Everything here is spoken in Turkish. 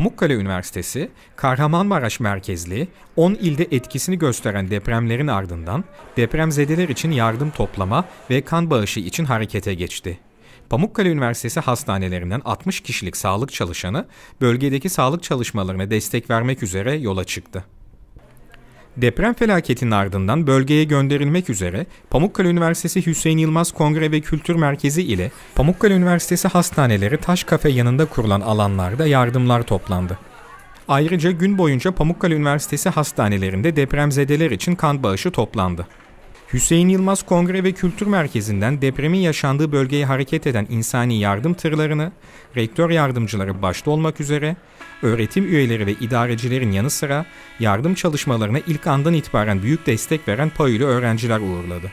Pamukkale Üniversitesi, Kahramanmaraş merkezli 10 ilde etkisini gösteren depremlerin ardından depremzedeler için yardım toplama ve kan bağışı için harekete geçti. Pamukkale Üniversitesi hastanelerinden 60 kişilik sağlık çalışanı bölgedeki sağlık çalışmalarına destek vermek üzere yola çıktı. Deprem felaketinin ardından bölgeye gönderilmek üzere Pamukkale Üniversitesi Hüseyin Yılmaz Kongre ve Kültür Merkezi ile Pamukkale Üniversitesi Hastaneleri Taş Kafe yanında kurulan alanlarda yardımlar toplandı. Ayrıca gün boyunca Pamukkale Üniversitesi hastanelerinde depremzedeler için kan bağışı toplandı. Hüseyin Yılmaz Kongre ve Kültür Merkezi'nden depremin yaşandığı bölgeye hareket eden insani yardım tırlarını, rektör yardımcıları başta olmak üzere, öğretim üyeleri ve idarecilerin yanı sıra yardım çalışmalarına ilk andan itibaren büyük destek veren PAYÜ'lü öğrenciler uğurladı.